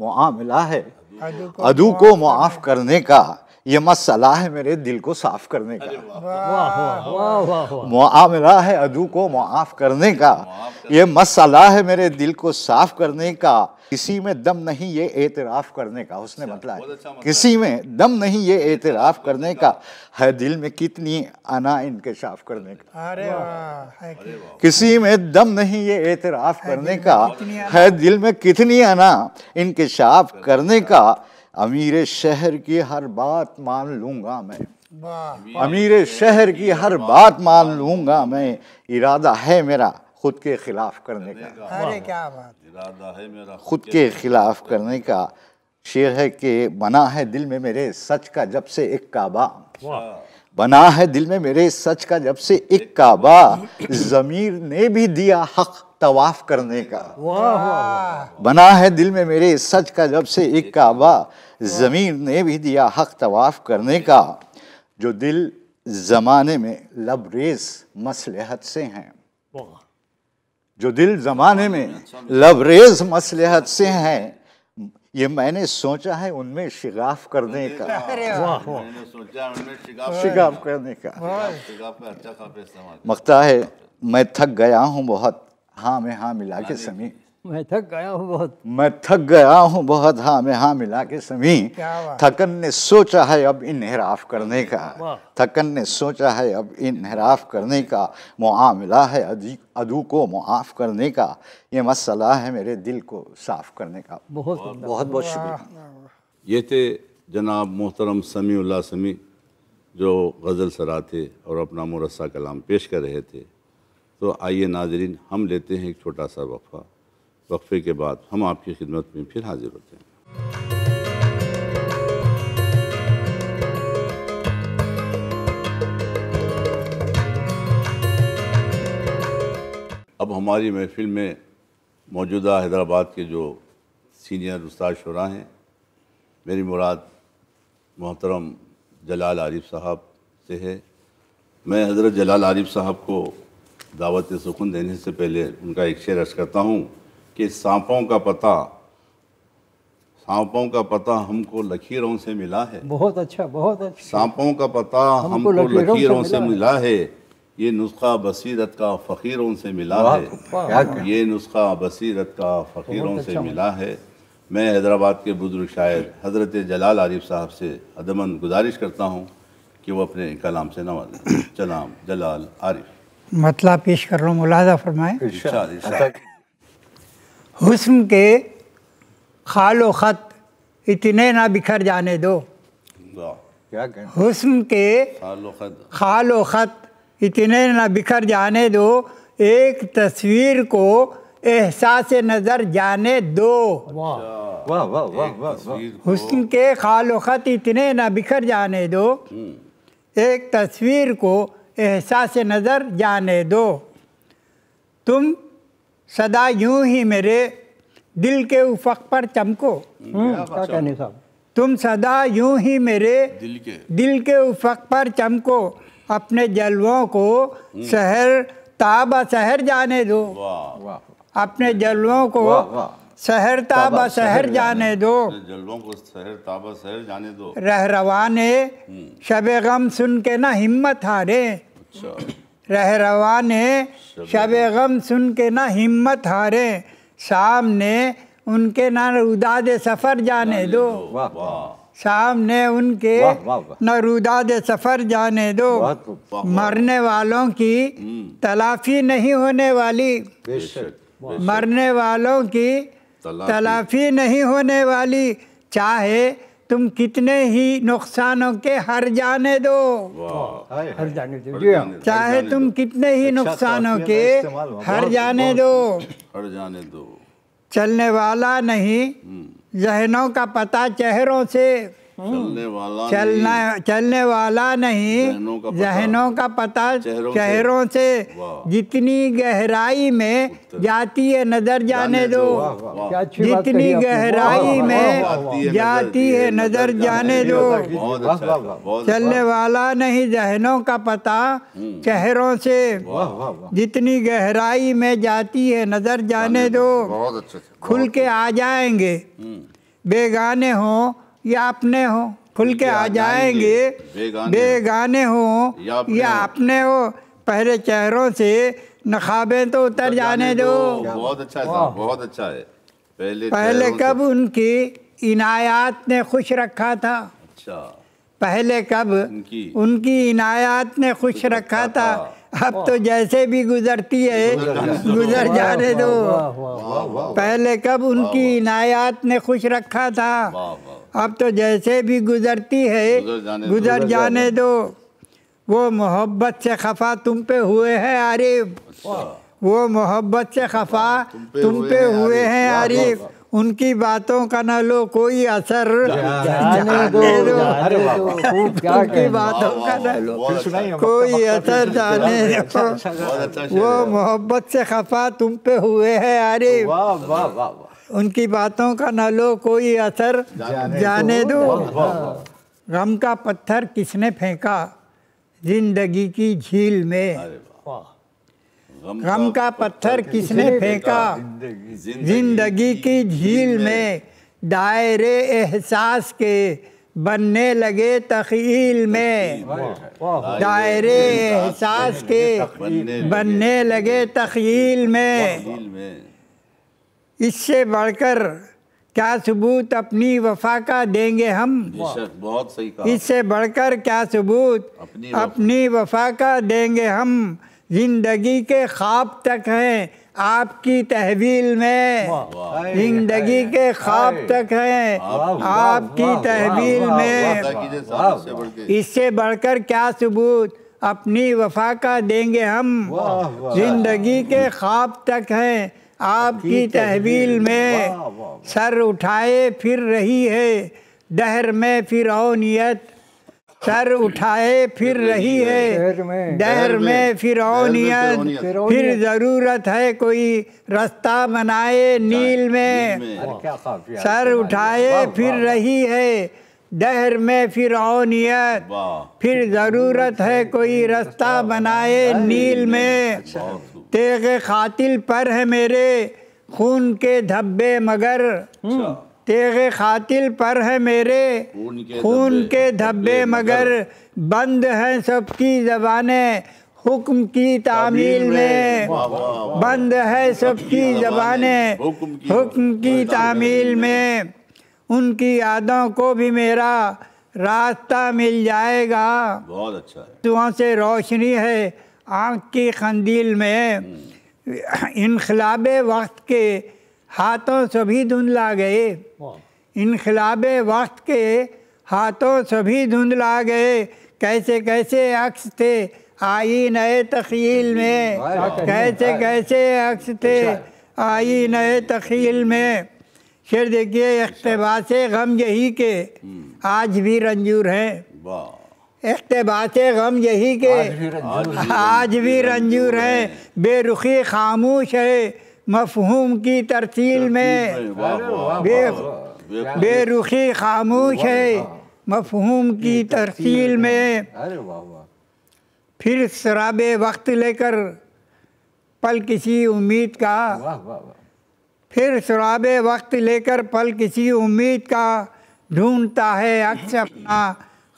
मामला है
अदू को मुआफ़
करने का ये मसला है मेरे दिल को साफ करने का मामला है अदू को मुआफ करने का ये मसला है मेरे दिल को साफ करने का किसी में दम नहीं ये एतराफ़ करने का उसने अच्छा, मतला है अच्छा मतलब किसी में दम नहीं ये एतराफ़ करने का है दिल में कितनी अना इनकशाफ करने का
अरे
किसी में दम नहीं ये एतराफ़ करने का है दिल में कितनी अना इनकशाफ करने का अमीर शहर की हर बात मान लूंगा
मैं
अमीर शहर की हर बात मान लूंगा मैं इरादा है मेरा खुद के खिलाफ करने का अरे
क्या बात इरादा है मेरा खुद के खिलाफ
करने का शेर है कि बना है दिल में मेरे सच का जब से एक काबा बना है दिल में मेरे सच का जब से एक काबा जमीर ने भी दिया हक तवाफ करने का बना है दिल में मेरे सच का जब से एक काबा हाँ। जमीन ने भी दिया हक तवाफ़ करने का जो दिल ज़माने में लबरेज मसलहत से हैं जो दिल ज़माने में अच्छा, अच्छा। लबरेज मसलहत से हैं ये मैंने सोचा है उनमें शिगाफ करने का मैंने सोचा उनमें शिगाफ हाँ। शिगाफ करने का
अच्छा
मकता है मैं थक गया हूँ बहुत हाँ में हाँ मिला के हाँ समी मैं थक गया हूँ बहुत मैं थक गया हूँ बहुत हाँ मैं हाँ मिला के समी थकन ने सोचा है अब इनहराफ करने का थकन ने सोचा है अब इनहराफ करने का मामला है अदू को मुआफ़ करने का ये मसला है मेरे दिल को साफ करने का
बहुत बहुत बहुत,
शुक्रिया
ये थे जनाब मोहतरम उल्ला समी जो गज़ल सरा थे और अपना मुरसा कलाम पेश कर रहे थे तो आइए नाजरीन हम लेते हैं एक छोटा सा वफ़ा वक्फे के बाद हम आपकी खिदमत में फिर हाजिर होते हैं अब हमारी महफिल में मौजूदा हैदराबाद के जो सीनियर उस्ताद शुरा हैं मेरी मुराद मोहतरम जलाल आरिफ साहब से है मैं हज़रत जलाल आरिफ साहब को दावत सुकून देने से पहले उनका एक शेर अर्ज करता हूँ कि सांपों का पता सांपों का पता हमको लकीरों से मिला है बहुत अच्छा बहुत अच्छा सांपों का पता हमको, हमको लकीरों से, से मिला है है। ये नुस्खा बसीरत का फ़कीरों से मिला है ये नुस्खा बसीरत का फ़कीरों से अच्छा। मिला है मैं हैदराबाद के बुज़ुर्ग शायर हज़रत जलाल आरिफ साहब से अदमन गुजारिश करता हूँ कि वो अपने कलाम से नवाज चलाम जलाल आरिफ
मतला पेश कर रहा हूँ मुलाजा फरमाएं हुस्न के खाल ख़त इतने ना बिखर जाने दो
क्या
हुस्न के खालो ख़त इतने ना बिखर जाने दो एक तस्वीर को एहसास नज़र जाने दो
अच्छा, हुस्न
के खाल ख़त इतने ना बिखर जाने दो
हम्म।
एक तस्वीर को एहसास नज़र जाने दो तुम सदा यूं ही मेरे दिल के उफक पर चमको हम्म, क्या हम्म, कहने साहब तुम सदा यूं ही मेरे दिल के दिल के उफक पर चमको अपने जलवों को हम्म। शहर ताबा शहर जाने दो अपने जलवों को शहर ताबा शहर जाने
दो जलवों को शहर ताबा शहर जाने दो रह ने
गम सुन के ना हिम्मत हारे
अच्छा।
रह रवान शब गम सुन के ना हिम्मत हारे सामने उनके ना रुदाद सफ़र जाने दो सामने उनके न रुदाद सफ़र जाने दो तो हम्म। मरने वालों की तलाफी नहीं होने वाली मरने वालों की तलाफी नहीं होने वाली चाहे तुम कितने ही नुकसानों के हर जाने दो
हर जाने दो हाँ। चाहे तुम कितने ही अच्छा नुकसानों के हर जाने दो हर जाने दो
चलने वाला नहीं हम्म। जहनों का पता चेहरों से चलने
हम्म। वाला चलना
चलने वाला नहीं जहनों का, जहनों का पता चेहरों से जितनी गहराई में जाती है नजर जाने दो
जितनी गहराई में जाती है नजर जाने दो
चलने वाला नहीं जहनों का पता चेहरों से जितनी गहराई में जाती है नजर जाने दो अच्छा, खुल के अच्छा। आ जाएंगे हम्म। बेगाने हों या अपने हो खुल के आ जाएंगे बेगाने हो या अपने हो पहले चेहरों से नखाबे तो उतर जाने दो बहुत
अच्छा है बहुत अच्छा है पहले पहले कब
उनकी इनायात ने खुश रखा था अच्छा पहले कब उनकी, इनायत इनायात ने खुश रखा था अब तो जैसे भी गुजरती है गुजर जाने दो पहले कब उनकी इनायात ने खुश रखा था अब तो जैसे भी गुजरती है गुजर जाने, जाने, दो वो मोहब्बत से खफा तुम पे हुए हैं आरिफ अच्छा। वो मोहब्बत से खफा तुम पे, हुए हैं आरिफ उनकी बातों का ना लो कोई असर जाने दो उनकी बातों का ना लो कोई असर जाने दो अच्छा। अच्छा वो मोहब्बत से खफा तुम पे हुए हैं आरिफ उनकी बातों का न लो कोई असर जाने, जाने दो गम का पत्थर किसने फेंका जिंदगी की झील में
गम का पत्थर किसने फेंका
जिंदगी की झील में दायरे एहसास के बनने लगे तखील में दायरे एहसास के बनने लगे तखील में इससे बढ़कर क्या सबूत अपनी वफा का देंगे हम बहुत सही कहा इससे बढ़कर क्या सबूत अपनी, अपनी वफा का देंगे हम जिंदगी के ख्वाब तक हैं आपकी तहवील में जिंदगी के ख्वाब तक हैं आपकी तहवील
में
इससे बढ़कर क्या सबूत अपनी वफा का देंगे हम जिंदगी के ख्वाब तक हैं आपकी तहवील में सर उठाए फिर रही है डहर में फिर नियत सर उठाए फिर रही है डहर में फिर नियत फिर ज़रूरत है कोई रास्ता बनाए नील में
सर उठाए फिर
रही है डहर में फिर नियत फिर ज़रूरत है कोई रास्ता अच्छा। बनाए नील में तेग खातिल पर है मेरे खून के धब्बे मगर अच्छा। तेग खातिल पर है मेरे खून के धब्बे मगर बंद हैं सबकी जबानें हुक्म की तामील में
बंद है सबकी जबानें
हुक्म की तामील में उनकी यादों को भी मेरा रास्ता मिल जाएगा बहुत अच्छा है से रोशनी है आँख की खंदील में इनकलाब वक्त के हाथों सभी धुंधला गए इनकलाब वक्त के हाथों सभी धुंधला गए कैसे कैसे अक्स थे आई नए तखील में कैसे कैसे अक्स थे अच्छा। आई नए तखील में फिर देखिए अच्छा। से गम यही के हम्म। आज भी रंजूर हैं इकतबात गम यही के
आज भी रंजूर है
बेरुखी खामोश है मफहूम की तरसील में बे
बेरुखी
खामोश है मफहूम की तरसील में फिर शराब वक्त लेकर पल किसी उम्मीद का फिर शराब वक्त लेकर पल किसी उम्मीद का ढूंढता है अक्सर अपना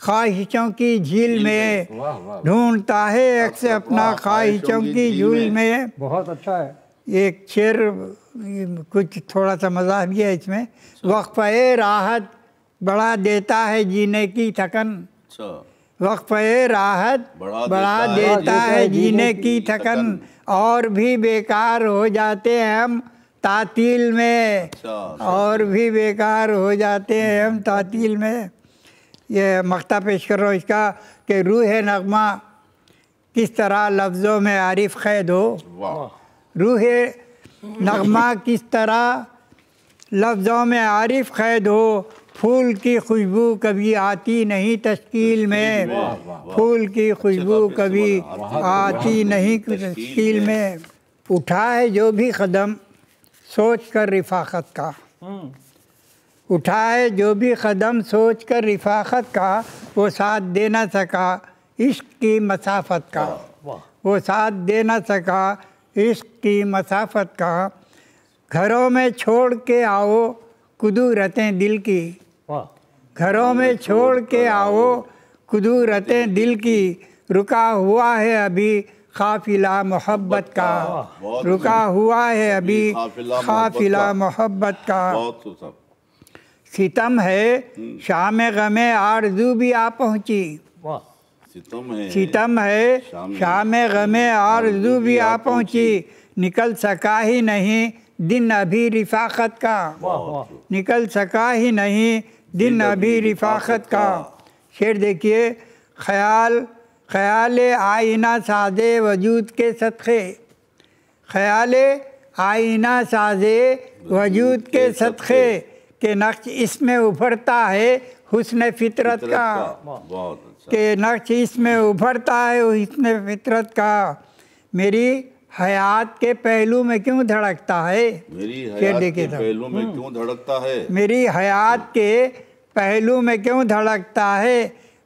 ख्वाहिशों की झील में ढूंढता है से अपना ख्वाहिशों की झील में
बहुत अच्छा है
एक शेर कुछ थोड़ा सा मज़ा भी है इसमें अच्छा। वक्फ़ राहत बढ़ा देता है जीने की थकन अच्छा। वक्फ़ राहत बढ़ा, देता है जीने की थकन और भी बेकार हो जाते हैं हम तातील में अच्छा, और भी बेकार हो जाते हैं हम तातील में ये मकता पेश कर रहा हूँ इसका कि रूह नगमा किस तरह लफ्ज़ों में आरिफ क़ैद हो रूह नगमा किस तरह लफ्ज़ों में आरिफ क़ैद हो फूल की खुशबू कभी आती नहीं तश्कील में फूल की खुशबू कभी आती नहीं तश्कील में उठा है जो भी कदम सोच कर रिफाकत का हम्म। उठाए जो भी कदम सोच कर रिफाकत का वो साथ दे ना सका इश्क की मसाफत का वो साथ दे ना सका इश्क की मसाफत का घरों में छोड़ के आओ कुदूरतें दिल की घरों में छोड़ के आओ कुदूरतें दिल की रुका हुआ है अभी काफिला मोहब्बत का रुका हुआ है अभी काफिला मोहब्बत का सितम है शाम गमे आरजू भी आ पहुँची
सितम है सितम है शाम गमे
आरजू भी आ पहुँची निकल सका ही नहीं दिन अभी रिफाकत का निकल सका ही नहीं दिन अभी रिफाकत का शेर देखिए ख्याल ख्याल आईना साजे वजूद के सदक़े ख्याल आईना साजे वजूद के सदक़े के नक्श इसमें उभरता है हुसन फितरत का अच्छा। के नक्श इसमें उभरता है हुसन फितरत का मेरी हयात के पहलू में क्यों धड़कता है मेरी हयात के तो।
पहलू में हम्म। क्यों धड़कता है
मेरी हयात के पहलू में क्यों धड़कता है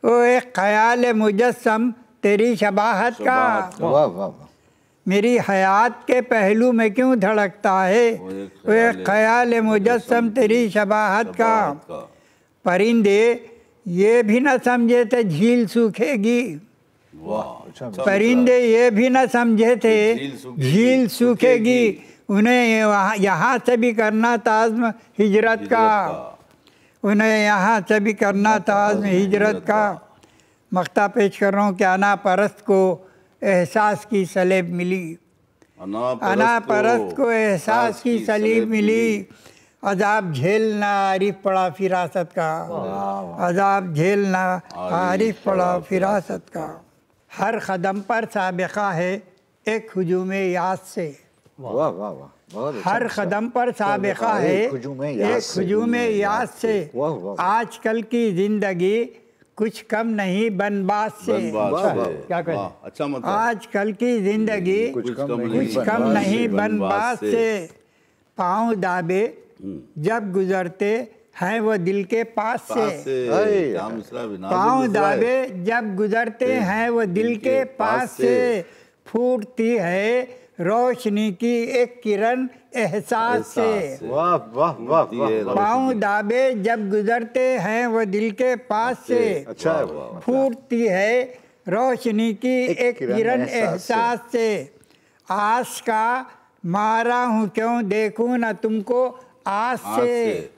वो एक ख्याल मुजस्म तेरी शबाहत का
वाह
वाह
मेरी हयात के पहलू में क्यों धड़कता है वो एक ख्याल मुजस्म तेरी शबाहत का परिंदे ये भी न समझे थे झील सूखेगी परिंदे ये भी न समझे थे झील सूखेगी उन्हें यहाँ से भी करना था आज़म हिजरत का उन्हें यहाँ से भी करना था आज़म हिजरत का मख्ता पेश कर रहा हूँ क्या ना परस्त को एहसास की सलेब मिली
परस्त
को एहसास की सलीब मिली अजाब झेलना आरिफ पड़ा फिरासत का अजाब झेलना
आरिफ पड़ा फिरासत
का हर कदम पर सबका है एक हजूम याद से
अच्छा हर कदम अच्छा। पर सबका है एक हजूम याद से
आजकल की ज़िंदगी कुछ कम नहीं बनबास से क्या कहते अच्छा मतलब आजकल की जिंदगी कुछ कम नहीं बनबास से पाँव दाबे हम्म। जब गुजरते हैं वो दिल के पास से
पाँव दाबे
जब गुजरते हैं वो दिल के पास से फूटती है रोशनी की एक किरण एहसास से
वाह वाह पाँव
दाबे जब गुजरते हैं वो दिल के पास अच्छा, से अच्छा फूटती है रोशनी की एक किरण एहसास से आस का मारा हूँ क्यों देखूँ ना तुमको आस से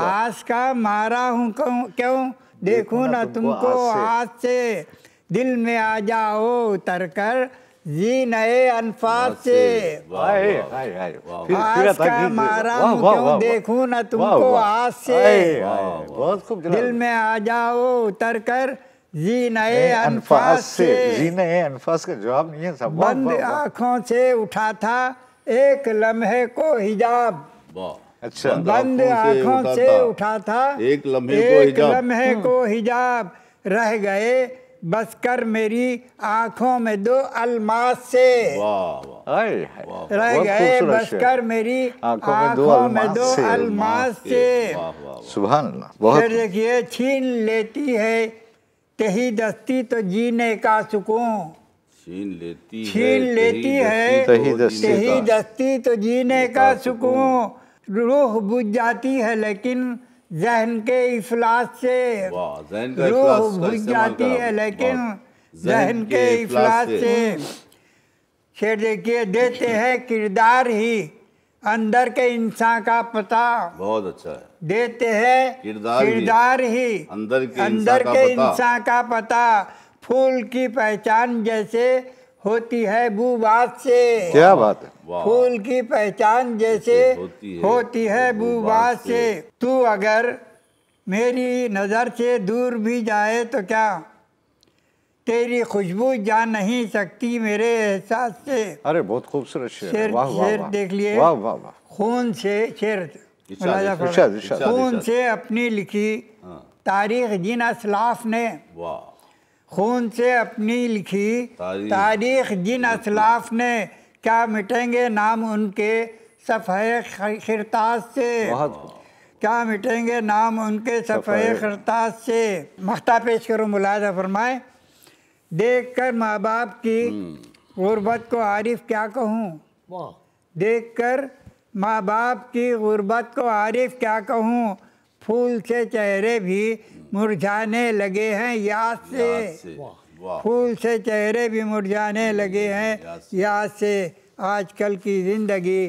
आस का मारा हूँ क्यों देखूँ ना तुमको आस से दिल में आ जाओ उतर कर जी नए अनफाज से
देखू न मारा तुमको आज से
दिल में आ जाओ उतर कर जी नए अनफाज से जी
नए अनफाज का जवाब
नहीं है सब बंद आंखों से उठा था एक लम्हे को हिजाब
अच्छा बंद आंखों से उठा
था एक लम्हे को हिजाब रह गए बस कर मेरी आंखों में दो अलमास से
रह गए बस कर
मेरी आंखों में दो अलमास से,
सुबह फिर
देखिए छीन लेती है तही दस्ती तो जीने का सुकून
छीन लेती छीन लेती है दस्ती, तही तो
दस्ती तो जीने का सुकून रूह बुझ जाती है लेकिन जहन के इफलास से रूह भूल जाती है लेकिन जहन के इफलास से फिर देखिए देते हैं किरदार ही अंदर के इंसान का पता
बहुत अच्छा है
देते हैं किरदार, ही
अंदर के अंदर के इंसान
का पता फूल की पहचान जैसे होती है बात से क्या बात है फूल की पहचान जैसे होती है, होती है बुबास से तू अगर मेरी नज़र से दूर भी जाए तो क्या तेरी खुशबू जा नहीं सकती मेरे एहसास से
अरे बहुत खूबसूरत शेर शेर देख लिए
खून से शेर
हाँ। खून से
अपनी लिखी तारीख जिन असलाफ ने खून से अपनी लिखी तारीख जिन असलाफ ने क्या मिटेंगे नाम उनके सफ़े खरताज से क्या मिटेंगे नाम उनके सफ़े खरताज से मख्ता पेश करो मुलाजा फरमाए देख कर माँ बाप की हम्म। गुरबत को आरिफ क्या कहूँ देख कर माँ बाप की गुरबत को आरिफ क्या कहूँ फूल से चेहरे भी मुरझाने लगे हैं याद से, याद से। फूल से चेहरे भी मुरझाने हम्म, लगे हैं याद से आजकल की ज़िंदगी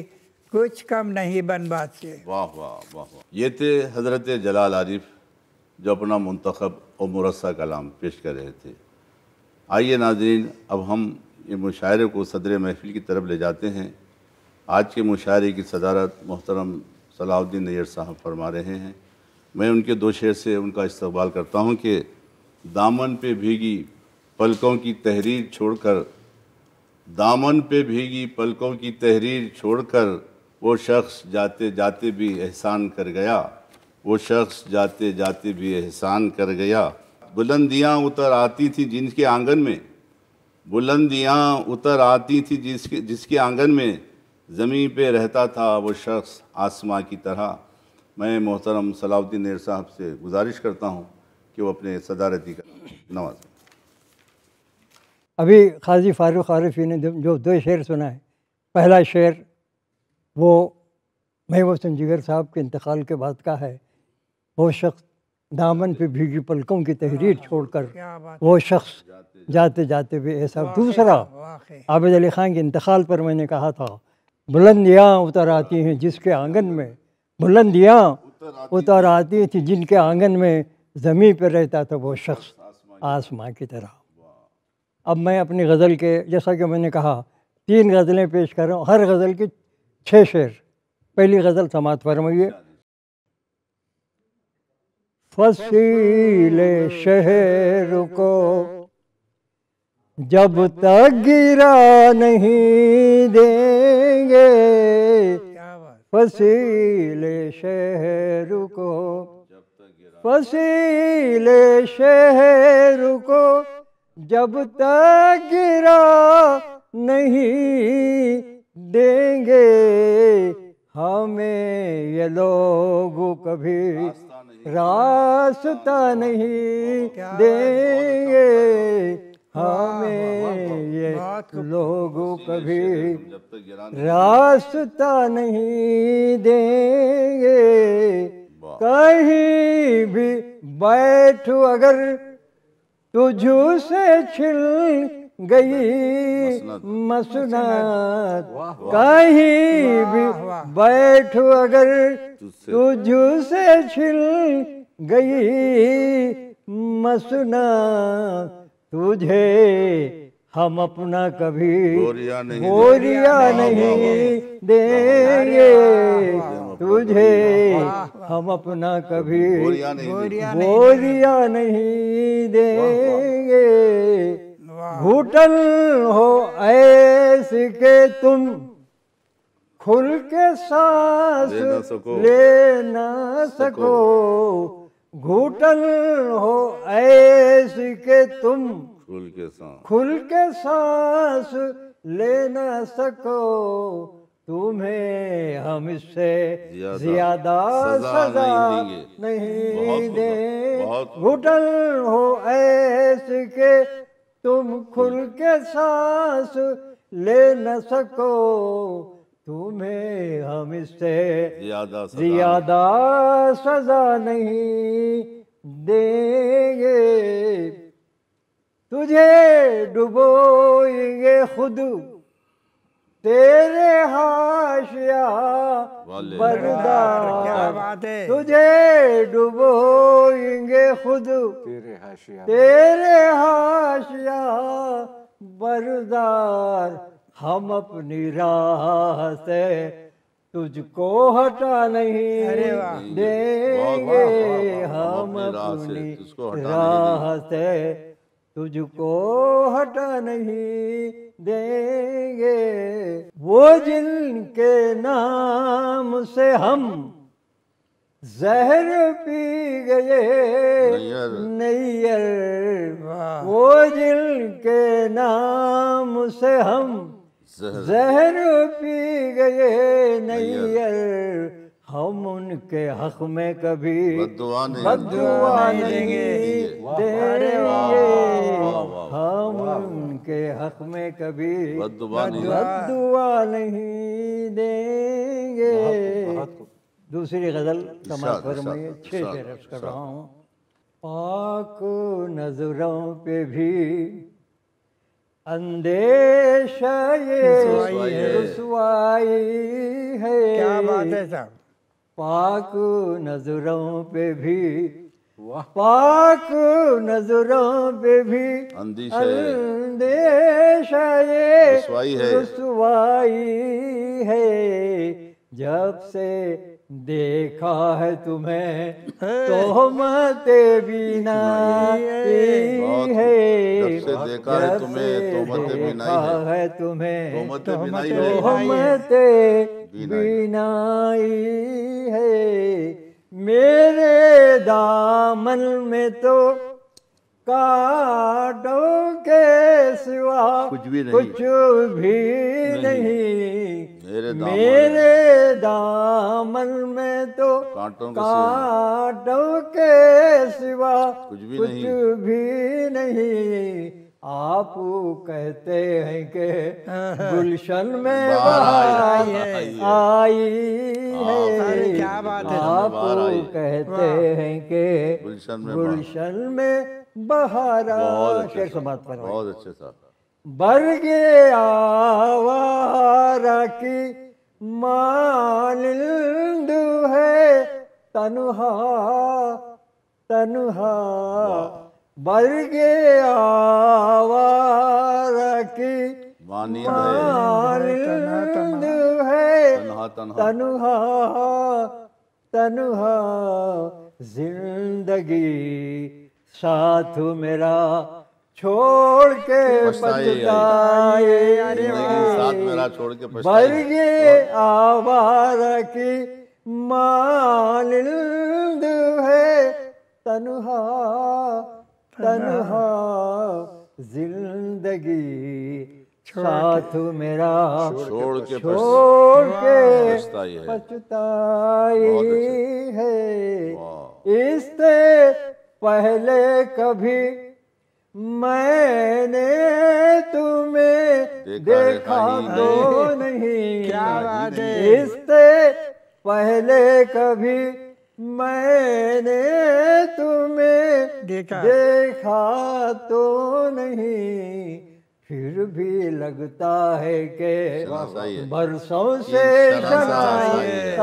कुछ कम नहीं बन पाती
वाह वाह वाह ये थे हज़रत जलाल आरिफ जो अपना मंतखब और मुरसा कलाम पेश कर रहे थे आइए नाजरीन अब हम ये मुशायरे को सदर महफिल की तरफ ले जाते हैं आज के मुशायरे की सदारत मोहतरम सलाउद्दीन नैयर साहब फरमा रहे हैं मैं उनके दो शेर से उनका इस्तबाल करता हूँ कि दामन पे भीगी पलकों की तहरीर छोड़कर दामन पे भीगी पलकों की तहरीर छोड़कर वो शख्स जाते जाते भी एहसान कर गया वो शख्स जाते जाते भी एहसान कर गया बुलंदियाँ उतर आती थी जिनके आंगन में बुलंदियाँ उतर आती थी जिसके जिसके आंगन में ज़मीन पे रहता था वो शख्स आसमां की तरह मैं मोहतरम सलाउद्दीन नेर साहब से गुजारिश करता हूँ कि वो अपने सदारती का नवाज
अभी खाजी फारूक आरफी ने जो दो शेर सुना है पहला शेर वो महबूसन जिगर साहब के इंतकाल के बाद का है वो शख्स दामन पे भीगी पलकों की तहरीर छोड़कर वो शख्स जाते जाते भी ऐसा दूसरा आबिद अली खान के इंतकाल पर मैंने कहा था बुलंदियाँ उतर आती हैं जिसके आंगन में बुलंदियाँ उतर आती थी जिनके आंगन में ज़मीन पर रहता था वो शख्स आसमां की तरह अब मैं अपनी गज़ल के जैसा कि मैंने कहा तीन गज़लें पेश कर रहा हूँ हर गज़ल की छः शेर पहली गज़ल समात फरमाइए फसीले शहर को जब तक गिरा नहीं देंगे फसीले शहर को फसीले शहर को जब तक गिरा नहीं देंगे हमें ये लोग कभी रास्ता नहीं देंगे हमें ये लोग कभी रास्ता नहीं देंगे कहीं भी बैठ अगर तुझू तो से छिल गई मसनात कहीं भी बैठ अगर तुझू से तो छिल गई मसना तुझे हम अपना कभी
गोरिया नहीं, नहीं
देंगे तुझे हम अपना कभी बोरिया नहीं देंगे घुटन हो ऐसे के तुम खुल के सांस ले न सको घुटन हो ऐसे के तुम
खुल के सांस
खुल के सांस ले न सको तुम्हें हम इससे
ज्यादा सजा
नहीं दे घुटन हो ऐसे के तुम खुल के सांस ले न सको तुम्हें हम इससे
ज्यादा
सजा नहीं देंगे तुझे डुबोएंगे खुद तेरे हाशिया बरदार तुझे डुबोएंगे खुद तेरे हाशिया तेरे हाशिया बरदार हम अपनी राह से तुझको हटा नहीं देंगे हम अपनी राह से तुझको हटा नहीं देंगे वो जिनके नाम से हम जहर पी गए नैयर वो जिनके नाम से हम
जहर
पी गए नैयर हम उनके हक में कभी बदुआ नहीं देंगे हम उनके हक में कभी दुआ नहीं, नहीं देंगे दूसरी गजल समाज फरमाइए से रस कर रहा हूँ पाक नजरों पे भी अंदेशा ये है क्या बात है साहब पाक नजरों पे भी पाक नजरों पे भी अंदेश है है जब से देखा है तुम्हें तो मत बिना है जब से देखा है तो तुम्हें तो मत तो बिना है तुम्हें तो है मेरे दामन में तो काटों के सिवा कुछ भी नहीं कुछ भी नहीं, नहीं। मेरे, दामन मेरे दामन में तो कांटों के, काटों के सिवा कुछ भी कुछ नहीं, भी नहीं। आप कहते हैं के गुलशन में आई हाँ, है आप कहते हैं के गुलशन में बहारा शेर समाप्त पर
बहुत अच्छे साहब
बरगे आवारा की मान है तनुहा तनुहा बरगे आवारा की वानी है तनुहा तनुहा जिंदगी साथ मेरा छोड़ के पछताए साथ मेरा
छोड़ के बरगे
आवारा की मानिंद है तनुहा
तनहा
जिंदगी साथ मेरा छोड़ के छोड़ के पछताई है इससे पहले कभी मैंने तुम्हें देखा तो नहीं इससे पहले कभी मैंने तुम्हें देखा देखा तो नहीं फिर भी लगता है के बरसों से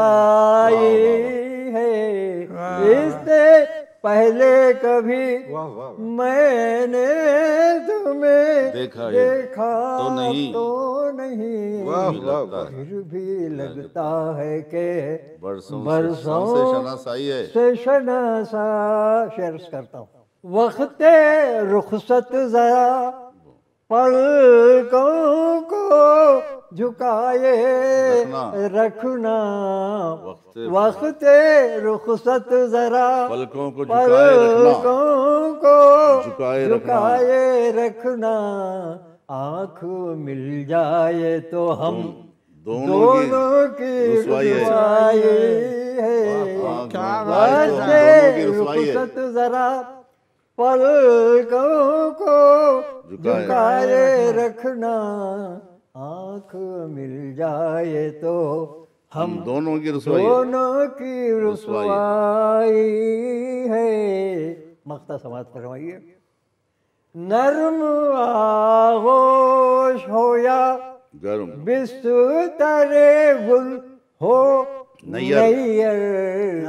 आई है इससे पहले कभी वाह, वाह, मैंने तुम्हें देखा, देखा तो नहीं तो नहीं वाह, वाह, वाह। फिर भी लगता है के बरसों, से शनासाई है से शनासा शेयर करता हूँ वक्त रुखसत जरा पलकों को झुकाए रखना वक्त रुखसत जरा
पलकों को पलकों
को झुकाए रखना, आँख आंख मिल जाए तो हम दोनों, की है क्या रुखसत जरा पल को झुकाए रखना आंख मिल जाए तो हम दोनों की रसवाई दोनों की रसवाई है मख्ता समाज फरमाइए नर्म आगोश हो या गर्म बिस्तर गुल हो नैयर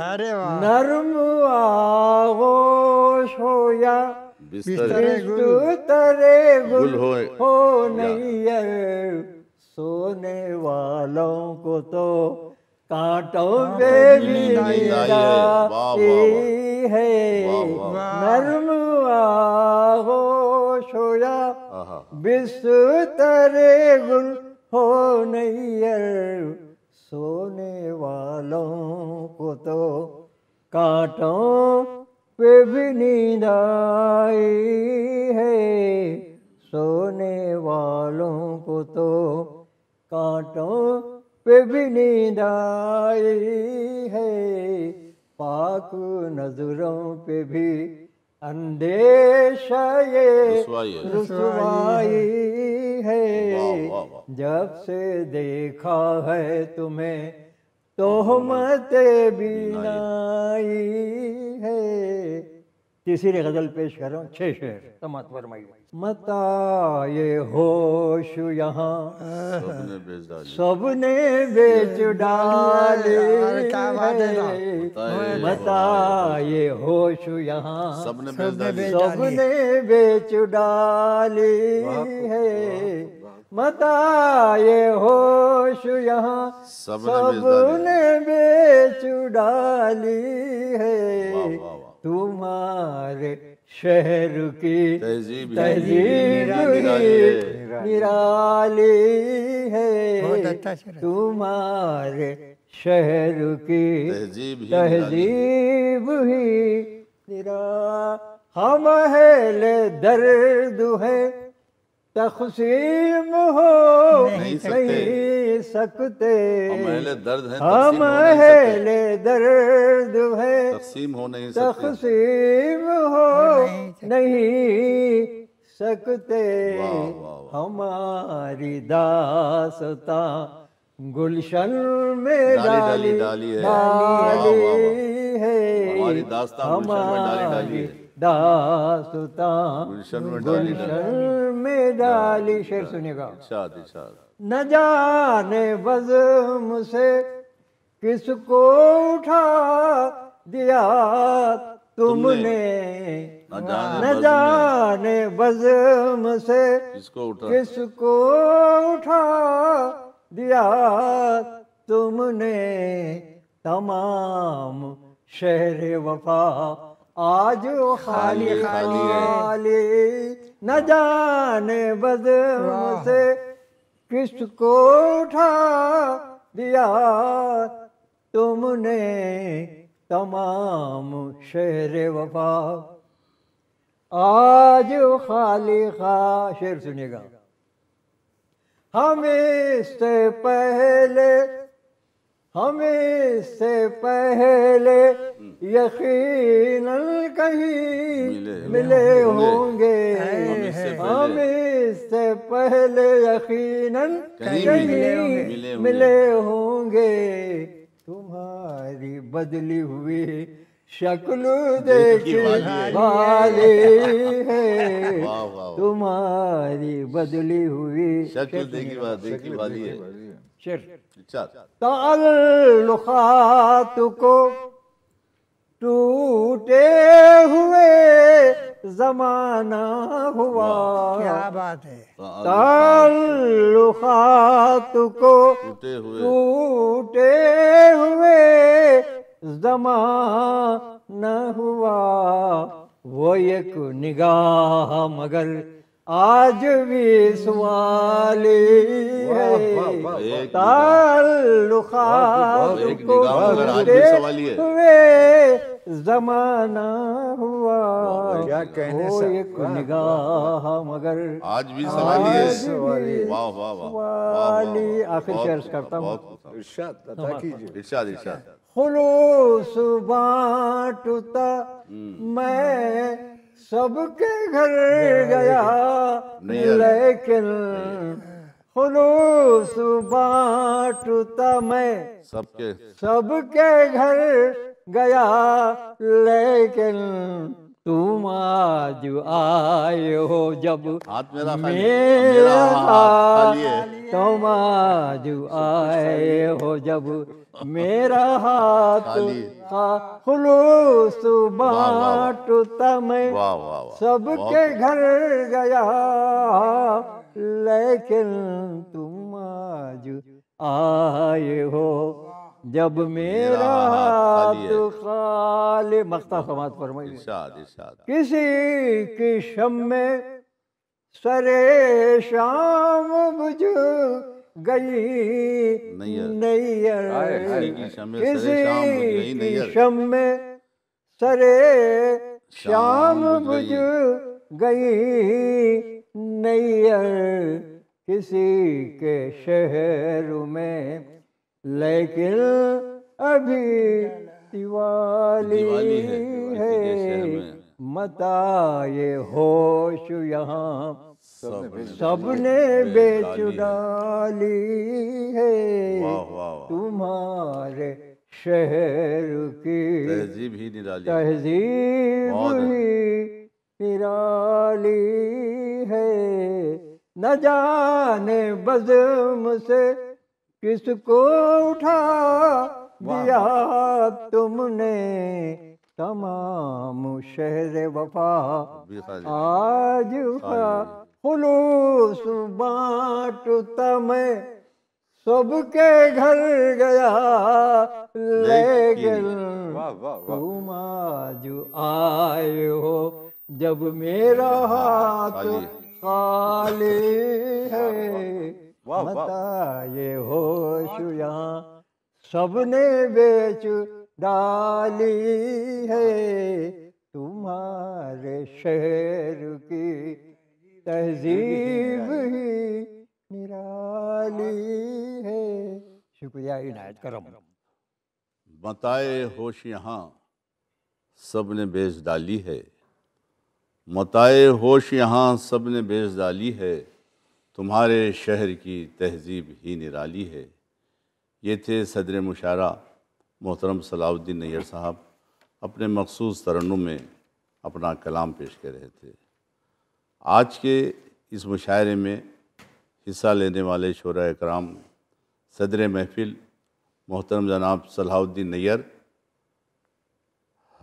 नर्म आगोश होया
तरे
गुल हो, हो नैयर सोने वालों को तो काटो हाँ, पे है नर्म आगोश होया बिस्तर गुल हो नैयर सोने वालों को तो कांटों पे भी नींद आई है सोने वालों को तो कांटों पे भी नींद आई है पाक नजरों पे भी अंदेश ये रसवाई है जब से देखा है तुम्हें तोहमत हाँ, हाँ, हाँ। बीनाई है तीसरी गज़ल पेश कर रहा हूँ छः शेर समात फरमाइए मता ये होश यहाँ सबने बेच डाले मता ये होश यहाँ सबने बेच डाली है मता ये होश यहाँ सबने बेच डाली है तुम्हारे शहर की तहजीब निराली अच्छा है तुम्हारे शहर की तहजीब ही निरा हम दर्द है तकसीम हो नहीं सकते,
दर्द है हम अहले
दर्द है तकसीम हो नहीं सकते तकसीम हो नहीं सकते हमारी दासता गुलशन में डाली डाली, डाली, डाली है हमारी दास्ता हमारी
दासुता गुलशन
में डाली शेर सुनेगा न जाने बजम से किसको उठा दिया तुमने
न
जाने बजम से किसको उठा किसको उठा दिया तुमने तमाम शहर वफा आज खाली खाली, खाली, न जाने बद से किसको उठा दिया तुमने तमाम शेर वफा आज खाली खा शेर सुनेगा हमें इससे पहले हमें से पहले यकीन कहीं मिले, मिले होंगे हमें से पहले यकीन कहीं मिले होंगे तुम्हारी बदली हुई शक्ल देखी भारी है तुम्हारी बदली हुई शक्ल
देखी वाली है
शेर ताल्लुकात को टूटे हुए जमाना हुआ क्या बात है ताल्लुकात को टूटे हुए टूटे हुए जमाना हुआ वो एक निगाह मगर आज भी सुवाली है ताल्लुकात जमाना हुआ क्या कहने से
एक निगाह मगर आज भी सवाली है वाह वाह
वाह आखिर शेयर करता हूँ
इरशाद इरशाद इरशाद
खुलूस बांटता
हम्म। मैं
सबके घर गया लेकिन खुलूस बांटता मैं सबके सबके घर गया लेकिन तुम आज आए हो जब हाथ मेरा मेरा तुम तो आज आए हो जब मेरा हाथ खुलूस बांटता मैं सबके घर गया लेकिन तुम आज आए हो जब मेरा हाथ खाली मख्ता समाज फरमाइए किसी की शम में सरे शाम बुझ गई नैयर किसी शम में सरे श्याम बुझ गई नैयर किसी के शहर में लेकिन अभी दिवाली, दिवाली है, है मता ये होश यहाँ सबने बेच डाली है तुम्हारे शहर की तहजीब ही निराली तहजीब ही निराली है न जाने बजम से किसको उठा दिया तुमने तमाम शहर वफा आज उठा फुलूस बांटता मैं सबके घर गया लेकिन तुम आज आए हो जब मेरा हाथ खाली
है
बताए हो होश सबने बेच डाली है तुम्हारे शहर की तहजीब ही निराली है
शुक्रिया इनायत करम मताए होश यहाँ सब ने बेच डाली है मताए होश यहाँ सब ने बेच डाली है तुम्हारे शहर की तहजीब ही निराली है ये थे सदर मुशारा मोहतरम सलाउद्दीन नैर साहब अपने मखसूस तरन्नों में अपना कलाम पेश कर रहे थे आज के इस मुशायरे में हिस्सा लेने वाले शोरा कराम सदर महफिल मोहतरम जनाब सलाहुद्दीन नैर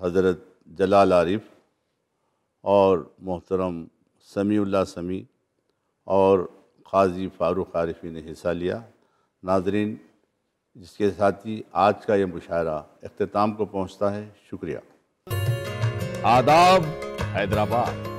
हज़रत जलाल आरिफ और मोहतरम समीउल्ला समी और खाजी फ़ारूक आरिफी ने हिस्सा लिया नाजरीन जिसके साथ ही आज का यह मुशायरा अख्ताम को पहुँचता है शुक्रिया आदाब हैदराबाद